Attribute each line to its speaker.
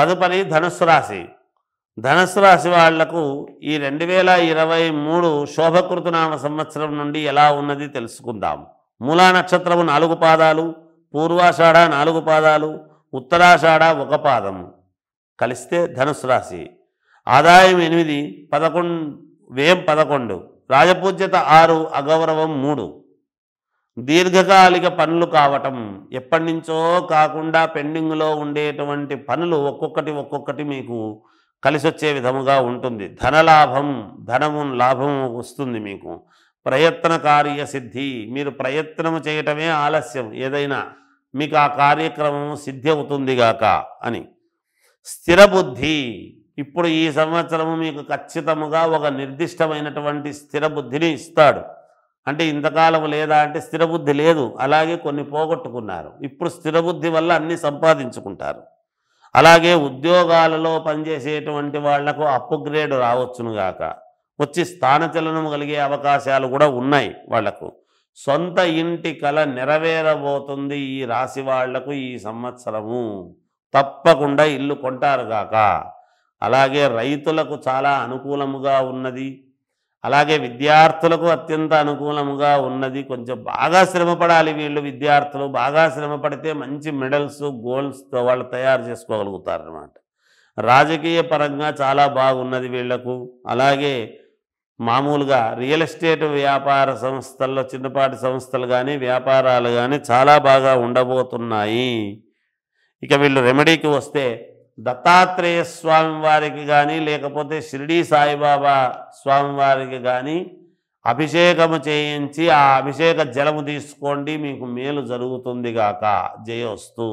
Speaker 1: తదుపరి ధనుస్సు రాశి ధనుస్సు రాశి వాళ్లకు ఈ రెండు వేల ఇరవై మూడు శోభకృతనామ సంవత్సరం నుండి ఎలా ఉన్నది తెలుసుకుందాం మూలా నక్షత్రము నాలుగు పాదాలు పూర్వాషాఢ నాలుగు పాదాలు ఉత్తరాషాఢ ఒక పాదము కలిస్తే ధనుసు రాశి ఆదాయం ఎనిమిది పదకొండు వ్యయం పదకొండు రాజపూజ్యత ఆరు అగౌరవం మూడు దీర్ఘకాలిక పనులు కావటం ఎప్పటి నుంచో కాకుండా పెండింగ్లో ఉండేటువంటి పనులు ఒక్కొక్కటి ఒక్కొక్కటి మీకు కలిసి వచ్చే విధముగా ఉంటుంది ధనలాభం ధనము లాభం వస్తుంది మీకు ప్రయత్న కార్యసిద్ధి మీరు ప్రయత్నం చేయటమే ఆలస్యం ఏదైనా మీకు ఆ కార్యక్రమం సిద్ధి అవుతుందిగాక అని స్థిరబుద్ధి ఇప్పుడు ఈ సంవత్సరము మీకు ఖచ్చితముగా ఒక నిర్దిష్టమైనటువంటి స్థిరబుద్ధిని ఇస్తాడు అంటే ఇంతకాలం లేదా అంటే స్థిరబుద్ధి లేదు అలాగే కొన్ని పోగొట్టుకున్నారు ఇప్పుడు స్థిరబుద్ధి వల్ల అన్నీ సంపాదించుకుంటారు అలాగే ఉద్యోగాలలో పనిచేసేటువంటి వాళ్లకు అప్గ్రేడ్ రావచ్చునుగాక వచ్చి స్థానచలనం కలిగే అవకాశాలు కూడా ఉన్నాయి వాళ్లకు సొంత ఇంటి కళ నెరవేరబోతుంది ఈ రాశి వాళ్లకు ఈ సంవత్సరము తప్పకుండా ఇల్లు కొంటారుగాక అలాగే రైతులకు చాలా అనుకూలముగా ఉన్నది అలాగే విద్యార్థులకు అత్యంత అనుకూలముగా ఉన్నది కొంచెం బాగా శ్రమపడాలి వీళ్ళు విద్యార్థులు బాగా శ్రమపడితే మంచి మెడల్స్ గోల్స్తో వాళ్ళు తయారు చేసుకోగలుగుతారనమాట రాజకీయ పరంగా చాలా బాగున్నది వీళ్లకు అలాగే మామూలుగా రియల్ ఎస్టేట్ వ్యాపార సంస్థల్లో చిన్నపాటి సంస్థలు కానీ వ్యాపారాలు కానీ చాలా బాగా ఉండబోతున్నాయి ఇక వీళ్ళు రెమెడీకి వస్తే దత్తాత్రేయ స్వామి వారికి కానీ లేకపోతే షిరిడీ సాయిబాబా స్వామి వారికి కానీ అభిషేకము చేయించి ఆ అభిషేక జలము తీసుకోండి మీకు మేలు జరుగుతుంది గాక జయోస్తు